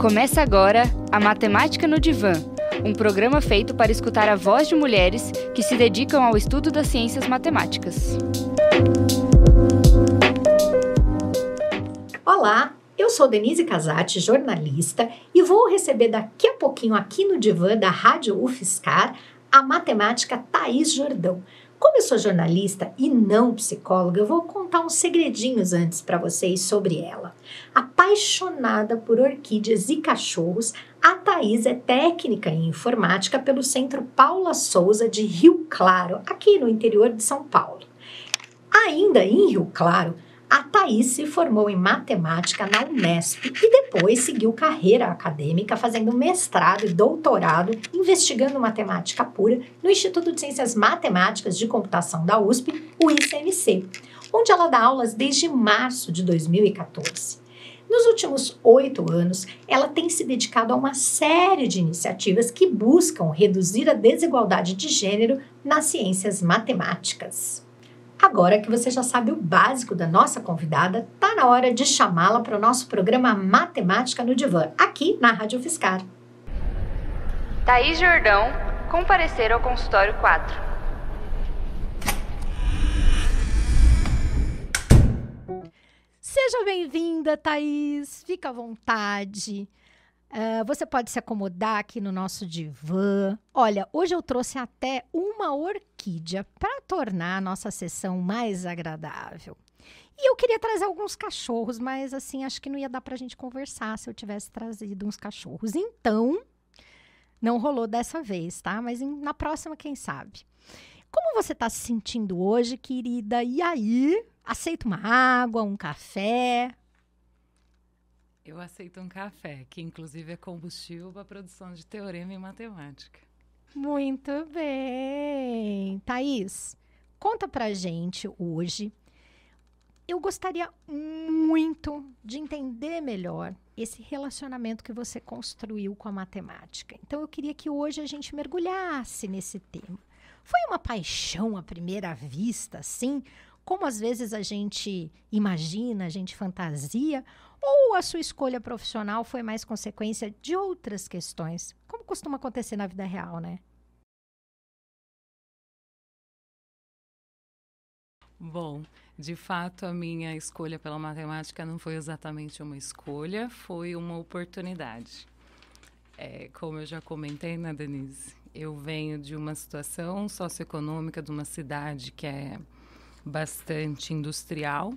Começa agora a Matemática no Divã, um programa feito para escutar a voz de mulheres que se dedicam ao estudo das ciências matemáticas. Olá, eu sou Denise Casati, jornalista, e vou receber daqui a pouquinho aqui no Divã da Rádio UFSCar a matemática Thaís Jordão. Como eu sou jornalista e não psicóloga, eu vou contar uns segredinhos antes para vocês sobre ela. Apaixonada por orquídeas e cachorros, a Thais é técnica em informática pelo Centro Paula Souza de Rio Claro, aqui no interior de São Paulo. Ainda em Rio Claro, a Thaís se formou em matemática na Unesp e depois seguiu carreira acadêmica fazendo mestrado e doutorado investigando matemática pura no Instituto de Ciências Matemáticas de Computação da USP, o ICMC, onde ela dá aulas desde março de 2014. Nos últimos oito anos, ela tem se dedicado a uma série de iniciativas que buscam reduzir a desigualdade de gênero nas ciências matemáticas. Agora que você já sabe o básico da nossa convidada, tá na hora de chamá-la para o nosso programa Matemática no Divã, aqui na Rádio Fiscar. Thaís Jordão comparecer ao consultório 4. Seja bem-vinda, Thaís. Fica à vontade. Uh, você pode se acomodar aqui no nosso divã. Olha, hoje eu trouxe até uma orquídea para tornar a nossa sessão mais agradável. E eu queria trazer alguns cachorros, mas assim, acho que não ia dar para a gente conversar se eu tivesse trazido uns cachorros. Então, não rolou dessa vez, tá? Mas em, na próxima, quem sabe? Como você está se sentindo hoje, querida? E aí? Aceita uma água, um café? Eu aceito um café, que inclusive é combustível para a produção de teorema em matemática. Muito bem. Thaís, conta pra gente hoje. Eu gostaria muito de entender melhor esse relacionamento que você construiu com a matemática. Então eu queria que hoje a gente mergulhasse nesse tema. Foi uma paixão à primeira vista, assim, como às vezes a gente imagina, a gente fantasia, ou a sua escolha profissional foi mais consequência de outras questões, como costuma acontecer na vida real, né? Bom, de fato, a minha escolha pela matemática não foi exatamente uma escolha, foi uma oportunidade. É, como eu já comentei, né, Denise? Eu venho de uma situação socioeconômica de uma cidade que é bastante industrial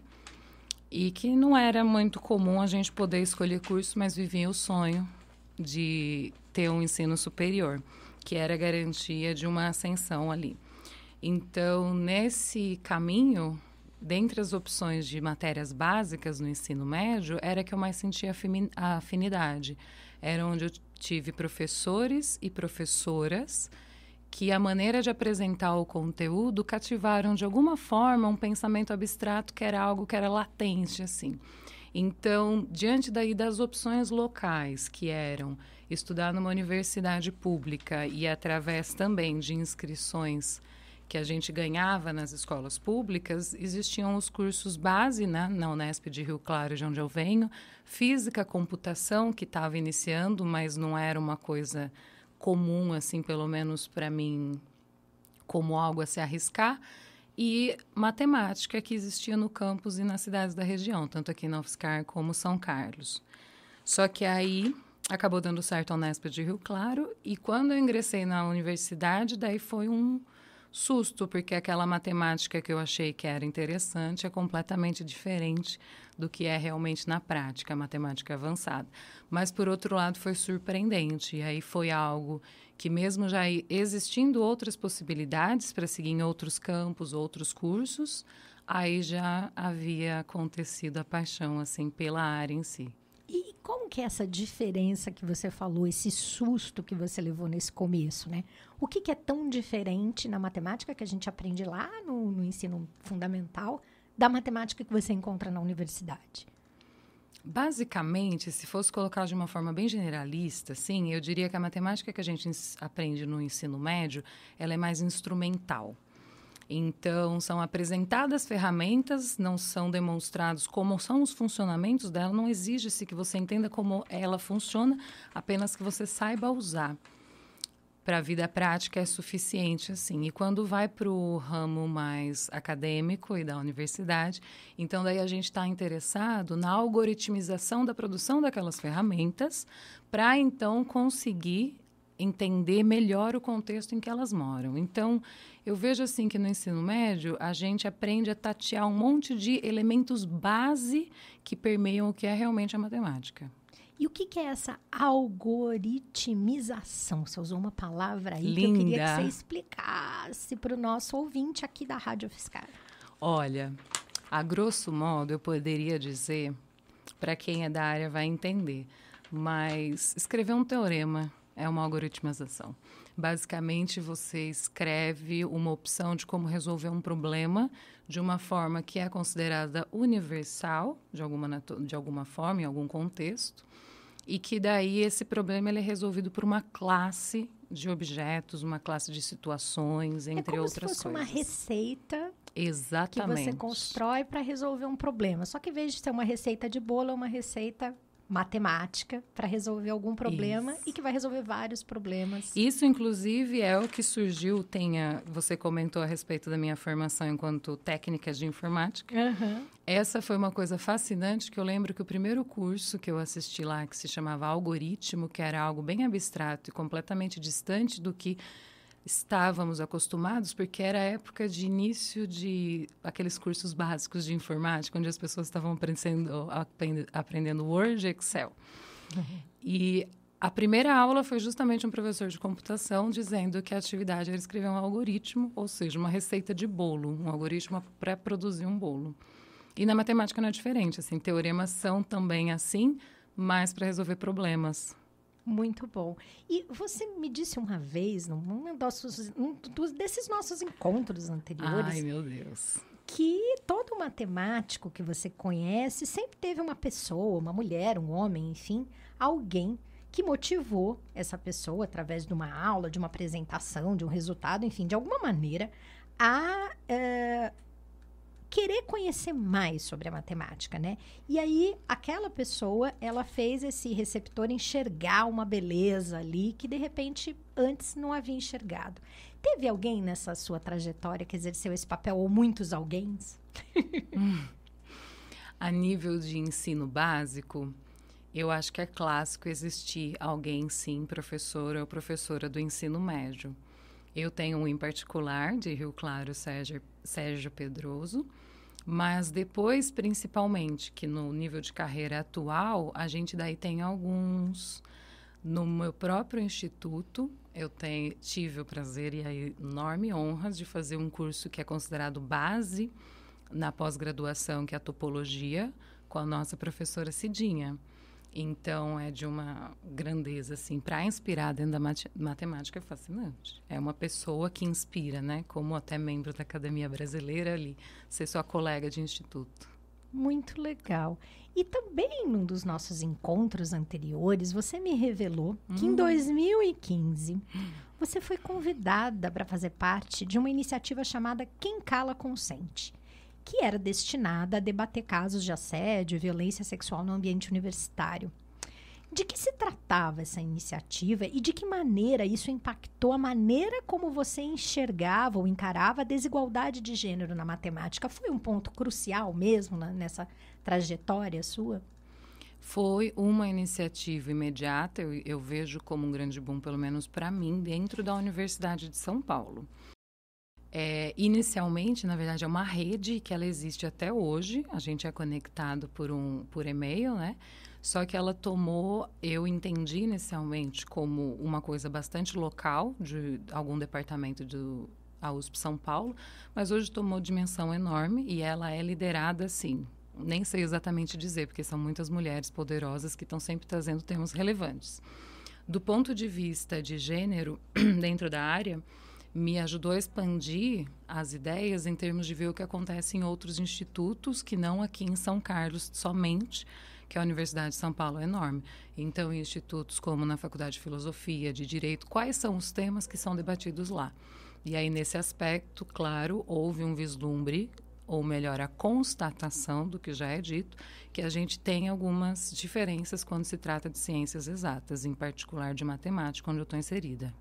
e que não era muito comum a gente poder escolher curso, mas vivia o sonho de ter um ensino superior, que era a garantia de uma ascensão ali. Então, nesse caminho, dentre as opções de matérias básicas no ensino médio, era que eu mais sentia a afinidade. Era onde eu tive professores e professoras que a maneira de apresentar o conteúdo cativaram de alguma forma um pensamento abstrato que era algo que era latente assim. Então, diante daí das opções locais que eram estudar numa universidade pública e através também de inscrições que a gente ganhava nas escolas públicas, existiam os cursos base né, na Unesp de Rio Claro, de onde eu venho, física, computação, que estava iniciando, mas não era uma coisa comum, assim, pelo menos para mim, como algo a se arriscar. E matemática, que existia no campus e nas cidades da região, tanto aqui na UFSCar como São Carlos. Só que aí acabou dando certo a Unesp de Rio Claro, e quando eu ingressei na universidade, daí foi um susto, porque aquela matemática que eu achei que era interessante é completamente diferente do que é realmente na prática a matemática avançada. Mas, por outro lado, foi surpreendente. E aí foi algo que, mesmo já existindo outras possibilidades para seguir em outros campos, outros cursos, aí já havia acontecido a paixão assim pela área em si. E como que é essa diferença que você falou, esse susto que você levou nesse começo, né? O que, que é tão diferente na matemática que a gente aprende lá no, no ensino fundamental da matemática que você encontra na universidade? Basicamente, se fosse colocar de uma forma bem generalista, sim, eu diria que a matemática que a gente aprende no ensino médio, ela é mais instrumental. Então, são apresentadas ferramentas, não são demonstrados como são os funcionamentos dela, não exige-se que você entenda como ela funciona, apenas que você saiba usar para a vida prática é suficiente assim. E quando vai para o ramo mais acadêmico e da universidade, então daí a gente está interessado na algoritmização da produção daquelas ferramentas para então conseguir entender melhor o contexto em que elas moram. Então, eu vejo assim que no ensino médio a gente aprende a tatear um monte de elementos base que permeiam o que é realmente a matemática. E o que, que, é essa algoritmização? Você usou uma palavra aí Linda. que eu queria que você explicasse para o nosso ouvinte aqui da Rádio Fiscal. Olha, a grosso modo eu poderia dizer, para quem é da área vai entender, mas escrever um teorema é uma algoritmização. Basicamente, você escreve uma opção de como resolver um problema de uma forma que é considerada universal, de alguma, de alguma forma, em algum contexto, e que daí esse problema ele é resolvido por uma classe de objetos, uma classe de situações, é entre é como outras se fosse coisas. uma receita Exatamente. que você constrói para resolver um problema. Só que em vez de ser uma receita de bolo, é uma receita matemática para resolver algum problema Isso. e que vai resolver vários problemas. Isso, inclusive, é o que surgiu. Tenha, você comentou a respeito da minha formação enquanto técnica de informática. Uhum. Essa foi uma coisa fascinante que eu lembro que o primeiro curso que eu assisti lá, que se chamava algoritmo, que era algo bem abstrato e completamente distante do que estávamos acostumados, porque era a época de início de aqueles cursos básicos de informática, onde as pessoas estavam aprendendo, aprendendo Word e Excel. E a primeira aula foi justamente um professor de computação dizendo que a atividade era escrever um algoritmo, ou seja, uma receita de bolo, um algoritmo para produzir um bolo. E na matemática não é diferente, assim, teoremas é são também é assim, mas para resolver problemas. Muito bom. E você me disse uma vez, num nossos, desses nossos encontros anteriores. Ai, meu Deus. Que todo matemático que você conhece sempre teve uma pessoa, uma mulher, um homem, enfim, alguém que motivou essa pessoa através de uma aula, de uma apresentação, de um resultado, enfim, de alguma maneira, a. Uh, querer conhecer mais sobre a matemática, né? E aí aquela pessoa, ela fez esse receptor enxergar uma beleza ali que de repente antes não havia enxergado. Teve alguém nessa sua trajetória que exerceu esse papel ou muitos alguém? A nível de ensino básico, eu acho que é clássico existir alguém sim, professora ou professora do ensino médio. Eu tenho um em particular, de Rio Claro, Sérgio, Sérgio Pedroso, mas depois, principalmente, que no nível de carreira atual, a gente daí tem alguns. No meu próprio instituto, eu tenho, tive o prazer e a enorme honra de fazer um curso que é considerado base na pós-graduação, que é a topologia, com a nossa professora Cidinha. Então é de uma grandeza assim, para inspirar dentro da mat matemática é fascinante. É uma pessoa que inspira, né? Como até membro da Academia Brasileira ali, ser sua colega de instituto. Muito legal. E também num dos nossos encontros anteriores, você me revelou hum. que em 2015 hum. você foi convidada para fazer parte de uma iniciativa chamada Quem Cala Consente que era destinada a debater casos de assédio e violência sexual no ambiente universitário. De que se tratava essa iniciativa e de que maneira isso impactou a maneira como você enxergava ou encarava a desigualdade de gênero na matemática? Foi um ponto crucial mesmo nessa trajetória sua? Foi uma iniciativa imediata, eu, eu vejo como um grande boom, pelo menos para mim, dentro da Universidade de São Paulo. É, inicialmente, na verdade, é uma rede que ela existe até hoje. A gente é conectado por um por e-mail, né? Só que ela tomou, eu entendi inicialmente como uma coisa bastante local de algum departamento do a USP São Paulo, mas hoje tomou dimensão enorme e ela é liderada assim. Nem sei exatamente dizer, porque são muitas mulheres poderosas que estão sempre trazendo termos relevantes. Do ponto de vista de gênero dentro da área, me ajudou a expandir as ideias em termos de ver o que acontece em outros institutos que não aqui em São Carlos somente, que a Universidade de São Paulo é enorme. Então, institutos como na Faculdade de Filosofia, de Direito, quais são os temas que são debatidos lá? E aí, nesse aspecto, claro, houve um vislumbre ou melhor, a constatação do que já é dito, que a gente tem algumas diferenças quando se trata de ciências exatas, em particular de matemática, onde eu estou inserida.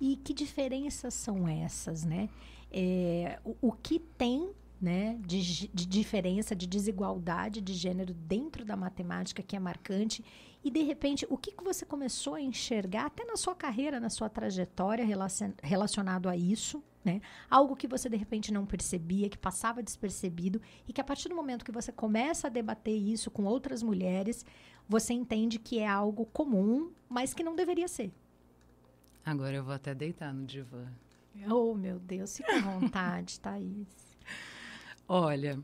E que diferenças são essas, né? É, o, o, que tem né, de, de diferença, de desigualdade de gênero dentro da matemática que é marcante? E, de repente, o que, que você começou a enxergar, até na sua carreira, na sua trajetória relacion, relacionado a isso, né? Algo que você de repente não percebia, que passava despercebido e que a partir do momento que você começa a debater isso com outras mulheres, você entende que é algo comum, mas que não deveria ser. Agora eu vou até deitar no divã. Oh, meu Deus, fica à vontade, Thaís. Olha.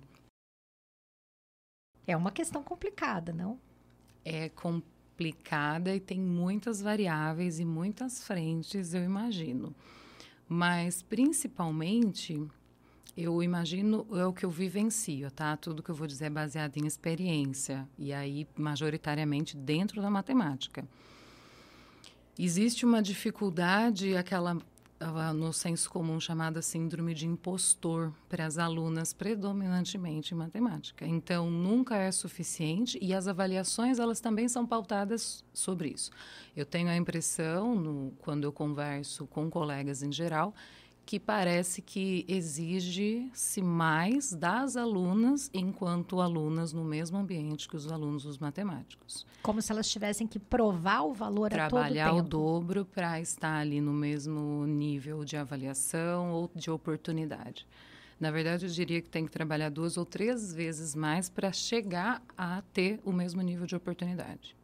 É uma questão complicada, não? É complicada e tem muitas variáveis e muitas frentes, eu imagino. Mas, principalmente, eu imagino, é o que eu vivencio, tá? Tudo que eu vou dizer é baseado em experiência. E aí, majoritariamente, dentro da matemática. Existe uma dificuldade, aquela ah, no senso comum chamada síndrome de impostor para as alunas predominantemente em matemática. Então nunca é suficiente e as avaliações elas também são pautadas sobre isso. Eu tenho a impressão no, quando eu converso com colegas em geral que parece que exige-se mais das alunas enquanto alunas no mesmo ambiente que os alunos dos matemáticos. Como se elas tivessem que provar o valor Trabalhar a todo o dobro para estar ali no mesmo nível de avaliação ou de oportunidade. Na verdade, eu diria que tem que trabalhar duas ou três vezes mais para chegar a ter o mesmo nível de oportunidade.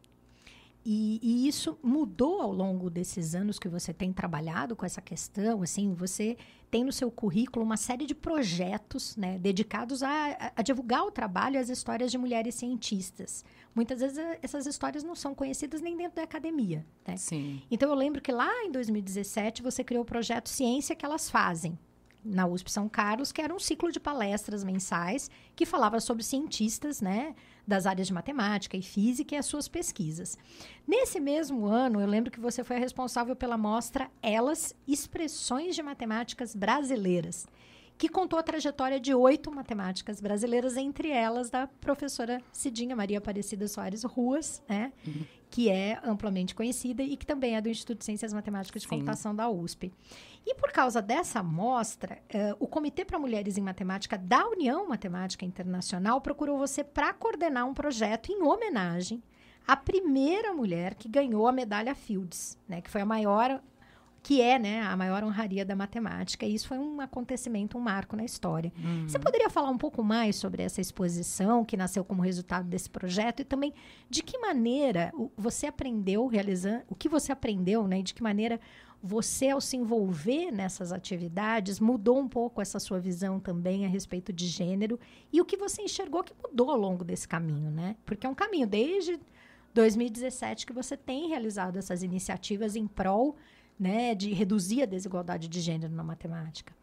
E, e, isso mudou ao longo desses anos que você tem trabalhado com essa questão? Assim, você tem no seu currículo uma série de projetos né, dedicados a, a, divulgar o trabalho e as histórias de mulheres cientistas. Muitas vezes eh, essas histórias não são conhecidas nem dentro da academia. Né? Então, eu lembro que lá em 2017 você criou o projeto Ciência que Elas Fazem, na USP São Carlos, que era um ciclo de palestras mensais que falava sobre cientistas, né, das áreas de matemática e física e as suas pesquisas. Nesse mesmo ano, eu lembro que você foi a responsável pela mostra Elas Expressões de Matemáticas Brasileiras, que contou a trajetória de oito matemáticas brasileiras, entre elas da professora Cidinha Maria Aparecida Soares Ruas, né, uhum que é amplamente conhecida e que também é do Instituto de Ciências Matemáticas de Sim. Computação da USP. E por causa dessa amostra, uh, o Comitê para Mulheres em Matemática da União Matemática Internacional procurou você para coordenar um projeto em homenagem à primeira mulher que ganhou a medalha Fields, né, que foi a maior que é né, a maior honraria da matemática. E isso foi um acontecimento, um marco na história. Uhum. Você poderia falar um pouco mais sobre essa exposição que nasceu como resultado desse projeto e também de que maneira você aprendeu realizando, o que você aprendeu, né, e de que maneira você, ao se envolver nessas atividades, mudou um pouco essa sua visão também a respeito de gênero e o que você enxergou que mudou ao longo desse caminho, né? Porque é um caminho desde 2017 que você tem realizado essas iniciativas em prol né, de reduzir a desigualdade de gênero na matemática?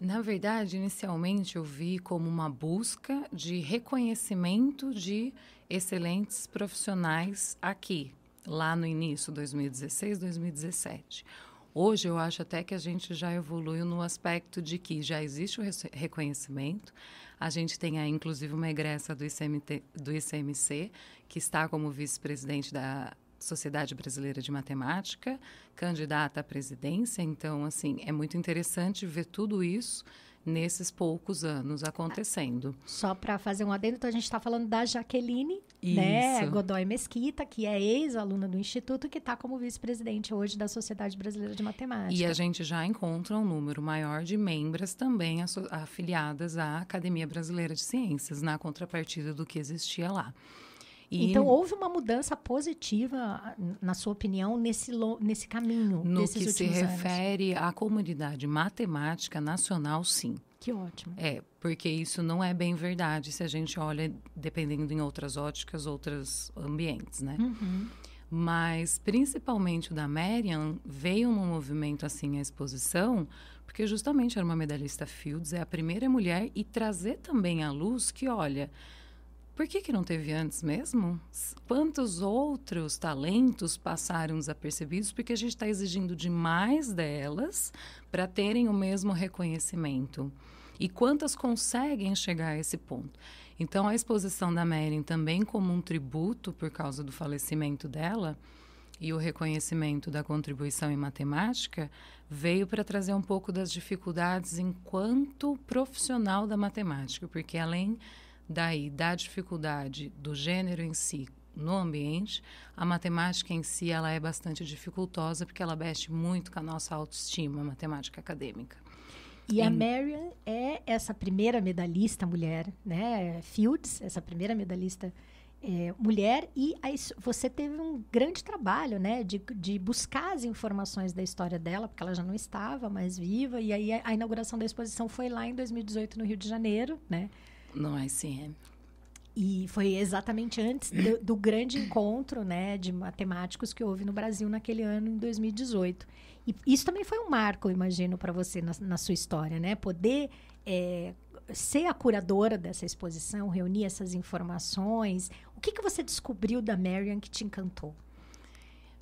Na verdade, inicialmente eu vi como uma busca de reconhecimento de excelentes profissionais aqui, lá no início, 2016, 2017. Hoje eu acho até que a gente já evoluiu no aspecto de que já existe o reconhecimento. A gente tem aí, inclusive uma egressa do, ICMT, do ICMC, que está como vice-presidente da Sociedade Brasileira de Matemática, candidata à presidência. Então, assim, é muito interessante ver tudo isso nesses poucos anos acontecendo. Só para fazer um adendo, então a gente está falando da Jaqueline, né, Godoy Mesquita, que é ex-aluna do Instituto, que está como vice-presidente hoje da Sociedade Brasileira de Matemática. E a gente já encontra um número maior de membros também afiliadas à Academia Brasileira de Ciências, na contrapartida do que existia lá. E então, houve uma mudança positiva, na sua opinião, nesse, nesse caminho? No que se refere à comunidade matemática nacional, sim. Que ótimo. É, porque isso não é bem verdade se a gente olha, dependendo em outras óticas, outros ambientes, né? Uhum. Mas, principalmente o da Marian, veio num movimento assim à exposição, porque justamente era uma medalhista Fields, é a primeira mulher, e trazer também à luz que, olha, por que, que não teve antes mesmo? Quantos outros talentos passaram desapercebidos porque a gente está exigindo demais delas para terem o mesmo reconhecimento? E quantas conseguem chegar a esse ponto? Então, a exposição da Meryn também como um tributo por causa do falecimento dela e o reconhecimento da contribuição em matemática veio para trazer um pouco das dificuldades enquanto profissional da matemática, porque além Daí, da dificuldade do gênero em si no ambiente, a matemática em si ela é bastante dificultosa porque ela mexe muito com a nossa autoestima, a matemática acadêmica. E a Marion é essa primeira medalhista mulher, né? Fields, essa primeira medalhista é, mulher. E aí, você teve um grande trabalho, né? De, de, buscar as informações da história dela, porque ela já não estava mais viva. E aí a, a inauguração da exposição foi lá em 2018 no Rio de Janeiro, né? no ICM. E foi exatamente antes do, do, grande encontro né, de matemáticos que houve no Brasil naquele ano, em 2018. E isso também foi um marco, imagino, para você na, na, sua história, né? Poder é, ser a curadora dessa exposição, reunir essas informações. O que, que você descobriu da Marion que te encantou?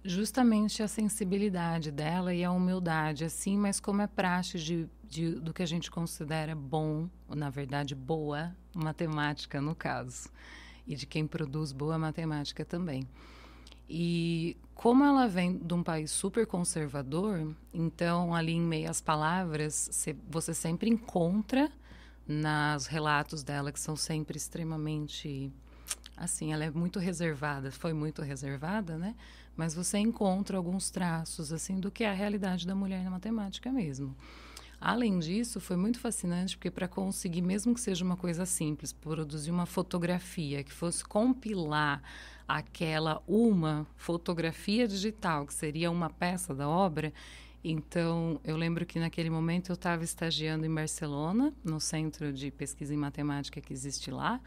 Justamente a sensibilidade dela e a humildade, assim, mas como é praxe de, de, do que a gente considera bom, ou na verdade boa, matemática no caso, e de quem produz boa matemática também. E como ela vem de um país super conservador, então ali em meio às palavras, você sempre encontra nos relatos dela que são sempre extremamente assim, ela é muito reservada, foi muito reservada, né? mas você encontra alguns traços assim do que é a realidade da mulher na matemática mesmo. Além disso, foi muito fascinante porque para conseguir, mesmo que seja uma coisa simples, produzir uma fotografia que fosse compilar aquela uma fotografia digital que seria uma peça da obra, então, eu lembro que naquele momento eu estava estagiando em Barcelona, no centro de pesquisa em matemática que existe lá,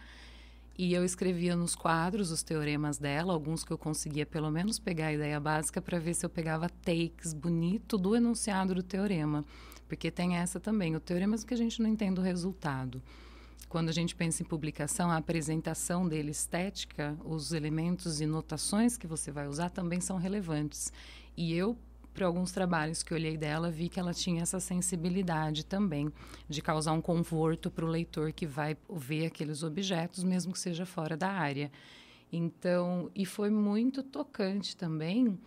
e eu escrevia nos quadros os teoremas dela, alguns que eu conseguia pelo menos pegar a ideia básica para ver se eu pegava takes bonito do enunciado do teorema. Porque tem essa também. O teorema é que a gente não entende o resultado. Quando a gente pensa em publicação, a apresentação dele estética, os elementos e notações que você vai usar também são relevantes. E eu por alguns trabalhos que olhei dela, vi que ela tinha essa sensibilidade também de causar um conforto para o leitor que vai ver aqueles objetos, mesmo que seja fora da área. Então, e foi muito tocante também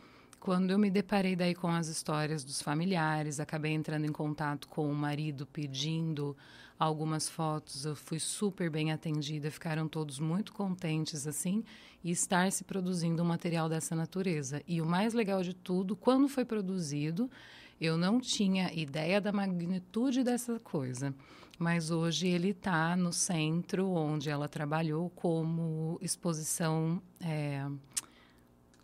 quando eu me deparei daí com as histórias dos familiares, acabei entrando em contato com o marido pedindo algumas fotos, eu fui super bem atendida, ficaram todos muito contentes assim, e estar se produzindo um material dessa natureza. E o mais legal de tudo, quando foi produzido, eu não tinha ideia da magnitude dessa coisa, mas hoje ele está no centro onde ela trabalhou como exposição. É,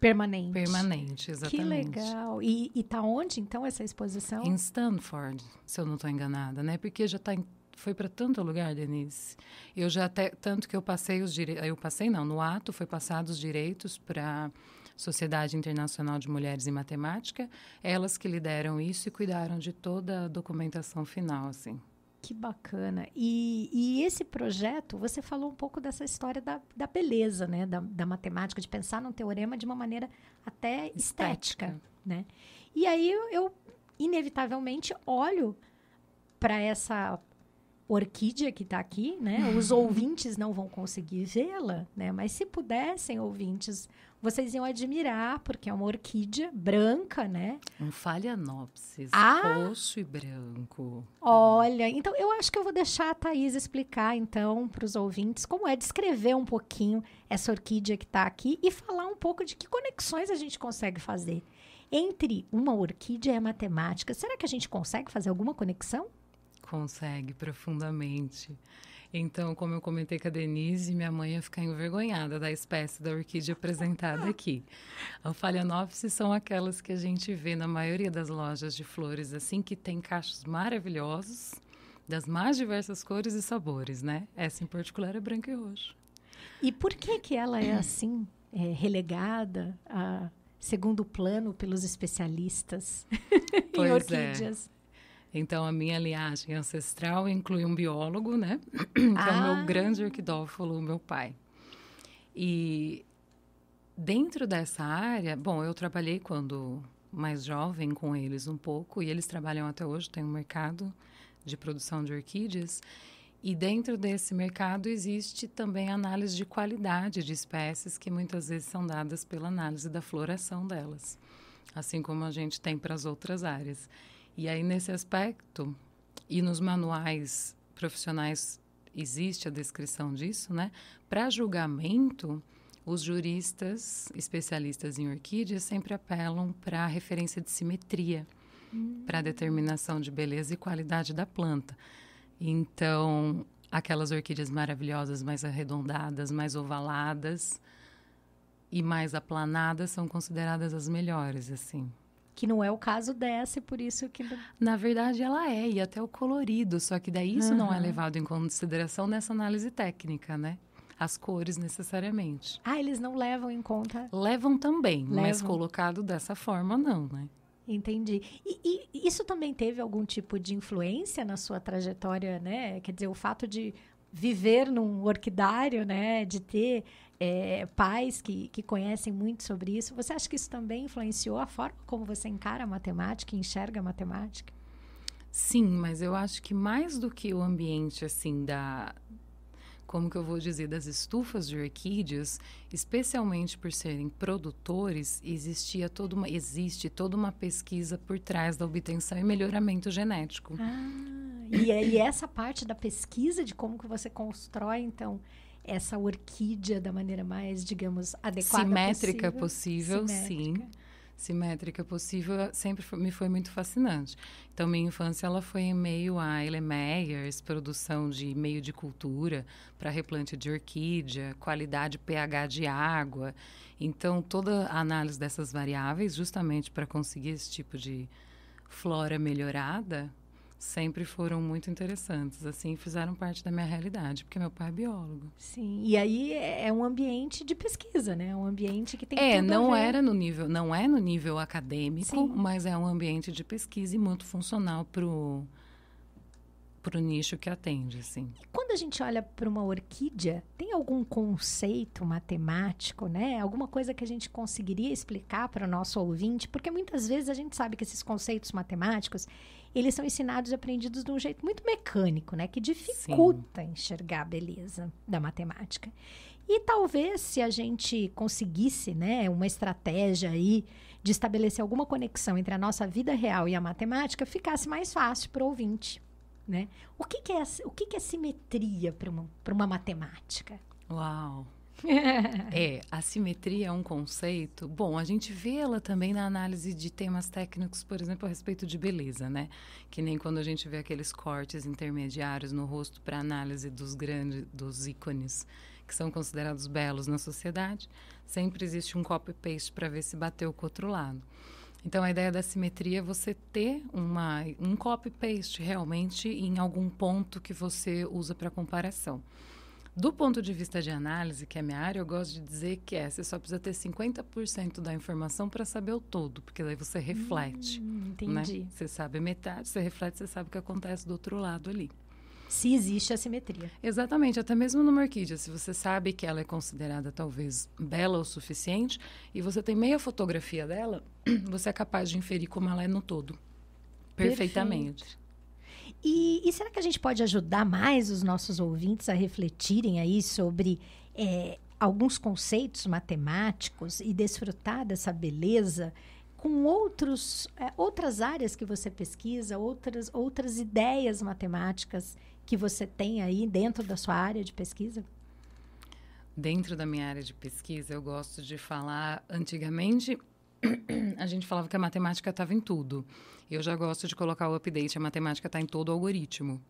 Permanente. Permanente, exatamente. Que legal. E está onde, então, essa exposição? Em Stanford, se eu não estou enganada, né? Porque já tá em, foi para tanto lugar, Denise. Eu já até... Tanto que eu passei os direitos... Eu passei, não. No ato foi passados os direitos para... a Sociedade Internacional de Mulheres em Matemática, elas que lideram isso e cuidaram de toda a documentação final, assim. Que bacana. E, e, esse projeto, você falou um pouco dessa história da, da beleza, né? Da, da, matemática, de pensar num teorema de uma maneira até estética, estética né? E aí eu, inevitavelmente, olho para essa orquídea que está aqui, né? Os ouvintes não vão conseguir vê-la, né? Mas se pudessem, ouvintes, vocês iam admirar, porque é uma orquídea branca, né? Um phalaenopsis, ah, roxo e branco. Olha, então eu acho que eu vou deixar a Thaís explicar, então, para os ouvintes como é descrever um pouquinho essa orquídea que está aqui e falar um pouco de que conexões a gente consegue fazer entre uma orquídea e a matemática. Será que a gente consegue fazer alguma conexão? Consegue, profundamente. Profundamente. Então, como eu comentei com a Denise, minha mãe ia ficar envergonhada da espécie da orquídea apresentada aqui. A Phalaenopsis são aquelas que a gente vê na maioria das lojas de flores, assim, que tem cachos maravilhosos, das mais diversas cores e sabores, né? Essa em particular é branca e roxa. E por que que ela é assim, é, relegada a segundo plano pelos especialistas em é. orquídeas? É. Então, a minha linhagem ancestral inclui um biólogo, né? que ah. é o meu ah. grande o meu pai. E dentro dessa área, bom, eu trabalhei quando mais jovem com eles um pouco, e eles trabalham até hoje, tem um mercado de produção de orquídeas. E dentro desse mercado existe também análise de qualidade de espécies que muitas vezes são dadas pela análise da floração delas, assim como a gente tem para as outras áreas. E aí, nesse aspecto, e nos manuais profissionais existe a descrição disso, né? Para julgamento, os juristas especialistas em orquídeas sempre apelam para a referência de simetria, hum. para a determinação de beleza e qualidade da planta. Então, aquelas orquídeas maravilhosas, mais arredondadas, mais ovaladas e mais aplanadas são consideradas as melhores, assim que não é o caso dessa e por isso que na verdade ela é e até o colorido só que daí isso uhum. não é levado em consideração nessa análise técnica né as cores necessariamente ah eles não levam em conta levam também levam. mas colocado dessa forma não né Entendi. E, e isso também teve algum tipo de influência na sua trajetória, né? Quer dizer, o fato de viver num orquidário, né, de ter é, pais que, que conhecem muito sobre isso. Você acha que isso também influenciou a forma como você encara a matemática e enxerga a matemática? Sim, mas eu acho que mais do que o ambiente assim da como que eu vou dizer das estufas de orquídeas, especialmente por serem produtores, existia toda uma existe toda uma pesquisa por trás da obtenção e melhoramento genético. Ah, e, é, e é essa parte da pesquisa de como que você constrói então essa orquídea da maneira mais, digamos, adequada Simétrica possível, possível Simétrica. sim simétrica possível sempre foi, me foi muito fascinante. Então, minha infância ela foi em meio a Elemeyers, produção de meio de cultura para replante de orquídea, qualidade pH de água. Então, toda a análise dessas variáveis, justamente para conseguir esse tipo de flora melhorada, sempre foram muito interessantes, assim, fizeram parte da minha realidade, porque meu pai é biólogo. Sim, e aí é, é um ambiente de pesquisa, né? É um ambiente que tem É, não era no nível, não é no nível acadêmico, Sim. mas é um ambiente de pesquisa e muito funcional pro para o nicho que atende, assim. E quando a gente olha para uma orquídea, tem algum conceito matemático, né? Alguma coisa que a gente conseguiria explicar para o nosso ouvinte? Porque muitas vezes a gente sabe que esses conceitos matemáticos, eles são ensinados e aprendidos de um jeito muito mecânico, né? Que dificulta Sim. enxergar a beleza da matemática. E talvez se a gente conseguisse, né, uma estratégia aí de estabelecer alguma conexão entre a nossa vida real e a matemática, ficasse mais fácil para o ouvinte. Né? O, que, que, é, o que, que é simetria para uma, uma matemática? Uau! é, a simetria é um conceito. Bom, a gente vê ela também na análise de temas técnicos, por exemplo, a respeito de beleza, né? Que nem quando a gente vê aqueles cortes intermediários no rosto para análise dos grandes, dos ícones que são considerados belos na sociedade, sempre existe um copy paste para ver se bateu com o outro lado. Então, a ideia da simetria é você ter uma, um copy-paste realmente em algum ponto que você usa para comparação. Do ponto de vista de análise, que é minha área, eu gosto de dizer que é, você só precisa ter 50% da informação para saber o todo, porque daí você reflete. Hum, né? entendi. Né? Você sabe metade, você reflete, você sabe o que acontece do outro lado ali se existe assimetria. Exatamente, até mesmo numa orquídea, se você sabe que ela é considerada talvez bela o suficiente e você tem meia fotografia dela, você é capaz de inferir como ela é no todo. Perfeitamente. Perfeito. E, e, será que a gente pode ajudar mais os nossos ouvintes a refletirem aí sobre é, alguns conceitos matemáticos e desfrutar dessa beleza com outros, é, outras áreas que você pesquisa, outras, outras ideias matemáticas? que você tem aí dentro da sua área de pesquisa? Dentro da minha área de pesquisa, eu gosto de falar. Antigamente, a gente falava que a matemática estava em tudo. Eu já gosto de colocar o update, a matemática está em todo o algoritmo.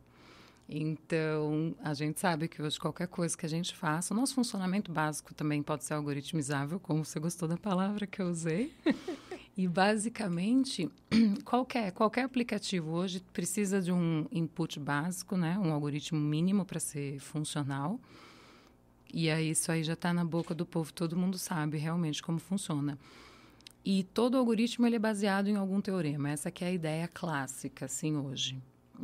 Então, a gente sabe que hoje qualquer coisa que a gente faça, o nosso funcionamento básico também pode ser algoritmizável, como você gostou da palavra que eu usei. E basicamente qualquer é, qualquer aplicativo hoje precisa de um input básico, né, um algoritmo mínimo para ser funcional. E aí isso aí já está na boca do povo, todo mundo sabe realmente como funciona. E todo algoritmo ele é baseado em algum teorema. Essa que é a ideia clássica, assim, hoje.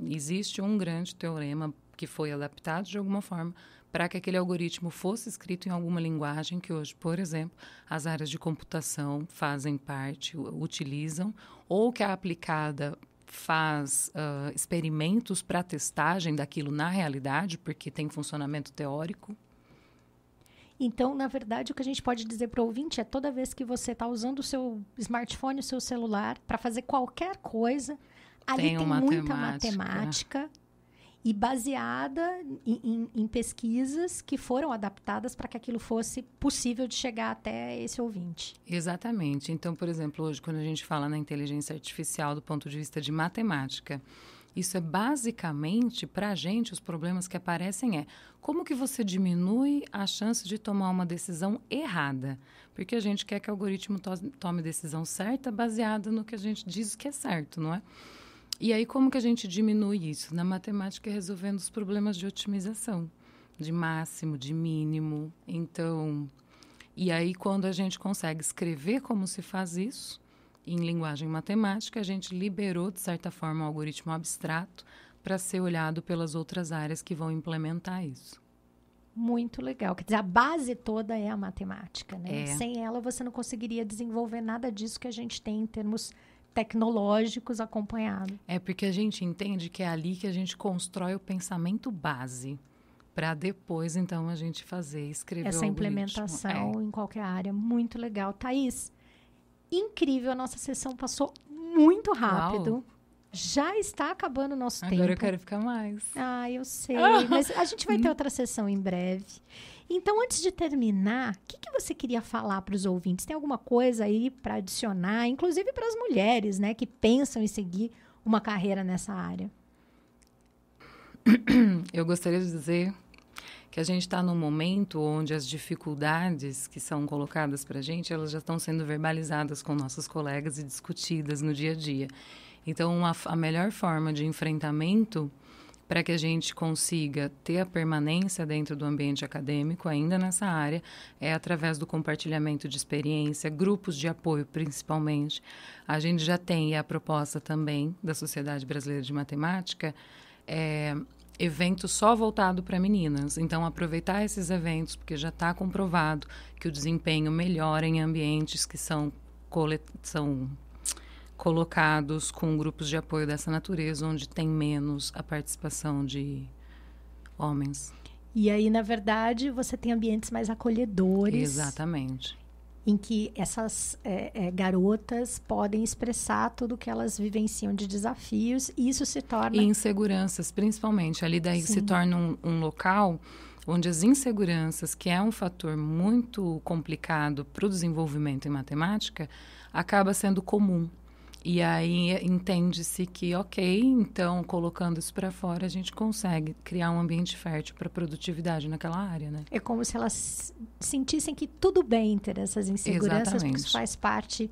Existe um grande teorema que foi adaptado de alguma forma para que aquele algoritmo fosse escrito em alguma linguagem que hoje, por exemplo, as áreas de computação fazem parte, utilizam, ou que a aplicada faz uh, experimentos para testagem daquilo na realidade, porque tem funcionamento teórico. Então, na verdade, o que a gente pode dizer para o ouvinte é toda vez que você está usando o seu smartphone, o seu celular, para fazer qualquer coisa, ali tem, muita matemática e baseada em, em, em pesquisas que foram adaptadas para que aquilo fosse possível de chegar até esse ouvinte. Exatamente. Então, por exemplo, hoje, quando a gente fala na inteligência artificial do ponto de vista de matemática, isso é basicamente para a gente os problemas que aparecem é como que você diminui a chance de tomar uma decisão errada, porque a gente quer que o algoritmo tome decisão certa baseada no que a gente diz que é certo, não é? E aí, como que a gente diminui isso? Na matemática, resolvendo os problemas de otimização, de máximo, de mínimo. Então, e aí, quando a gente consegue escrever como se faz isso, em linguagem matemática, a gente liberou, de certa forma, um algoritmo abstrato para ser olhado pelas outras áreas que vão implementar isso. Muito legal. Quer dizer, a base toda é a matemática, né? É. Sem ela, você não conseguiria desenvolver nada disso que a gente tem em termos tecnológicos acompanhados. É porque a gente entende que é ali que a gente constrói o pensamento base para depois então a gente fazer escrever essa implementação é. em qualquer área muito legal Thaís, incrível a nossa sessão passou muito rápido Uau. Já está acabando o nosso Agora tempo. Agora eu quero ficar mais. Ah, eu sei. mas a gente vai ter hum. outra sessão em breve. Então, antes de terminar, o que, que você queria falar para os ouvintes? Tem alguma coisa aí para adicionar, inclusive para as mulheres, né, que pensam em seguir uma carreira nessa área? Eu gostaria de dizer que a gente está num momento onde as dificuldades que são colocadas para a gente, elas já estão sendo verbalizadas com nossos colegas e discutidas no dia a dia. Então, a, a melhor forma de enfrentamento para que a gente consiga ter a permanência dentro do ambiente acadêmico, ainda nessa área, é através do compartilhamento de experiência, grupos de apoio, principalmente. A gente já tem é a proposta também da Sociedade Brasileira de Matemática. É, evento só voltado para meninas. Então, aproveitar esses eventos, porque já está comprovado que o desempenho melhora em ambientes que são, são colocados com grupos de apoio dessa natureza, onde tem menos a participação de homens. E aí, na verdade, você tem ambientes mais acolhedores. Exatamente. Em que essas é, é, garotas podem expressar tudo o que elas vivenciam de desafios, e isso se torna. E inseguranças, principalmente. Ali daí Sim. se torna um, um local onde as inseguranças, que é um fator muito complicado para o desenvolvimento em matemática, acaba sendo comum. E aí entende-se que, ok, então colocando isso para fora, a gente consegue criar um ambiente fértil para produtividade naquela área, né? É como se elas sentissem que tudo bem ter essas inseguranças, Exatamente. porque isso faz parte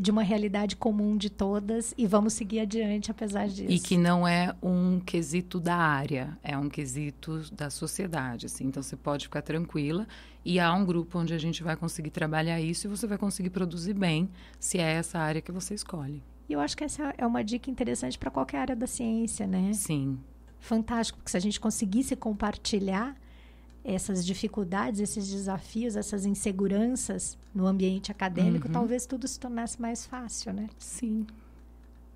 de uma realidade comum de todas e vamos seguir adiante apesar disso. E que não é um quesito da área, é um quesito da sociedade. Assim. Então você pode ficar tranquila e há um grupo onde a gente vai conseguir trabalhar isso e você vai conseguir produzir bem se é essa área que você escolhe. E eu acho que essa é uma dica interessante para qualquer área da ciência, né? Sim. Fantástico, porque se a gente conseguisse compartilhar essas dificuldades, esses desafios, essas inseguranças no ambiente acadêmico, uhum. talvez tudo se tornasse mais fácil, né? Sim.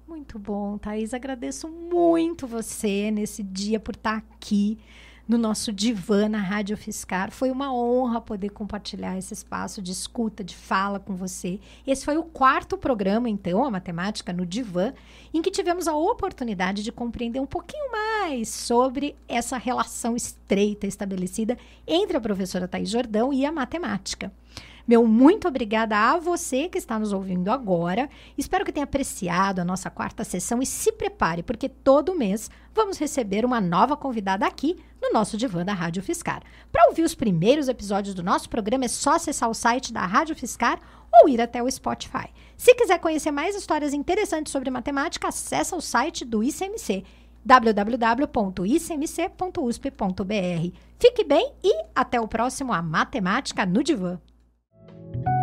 Muito bom, Thaís. Agradeço muito você nesse dia por estar aqui no nosso divã na Rádio Fiscar. Foi uma honra poder compartilhar esse espaço de escuta, de fala com você. Esse foi o quarto programa, então, a matemática no divã, em que tivemos a oportunidade de compreender um pouquinho mais sobre essa relação estreita estabelecida entre a professora Thais Jordão e a matemática. Meu muito obrigada a você que está nos ouvindo agora. Espero que tenha apreciado a nossa quarta sessão e se prepare, porque todo mês vamos receber uma nova convidada aqui no nosso Divã da Rádio Fiscar. Para ouvir os primeiros episódios do nosso programa, é só acessar o site da Rádio Fiscar ou ir até o Spotify. Se quiser conhecer mais histórias interessantes sobre matemática, acessa o site do ICMC www.icmc.usp.br. Fique bem e até o próximo A Matemática no Divã. thank you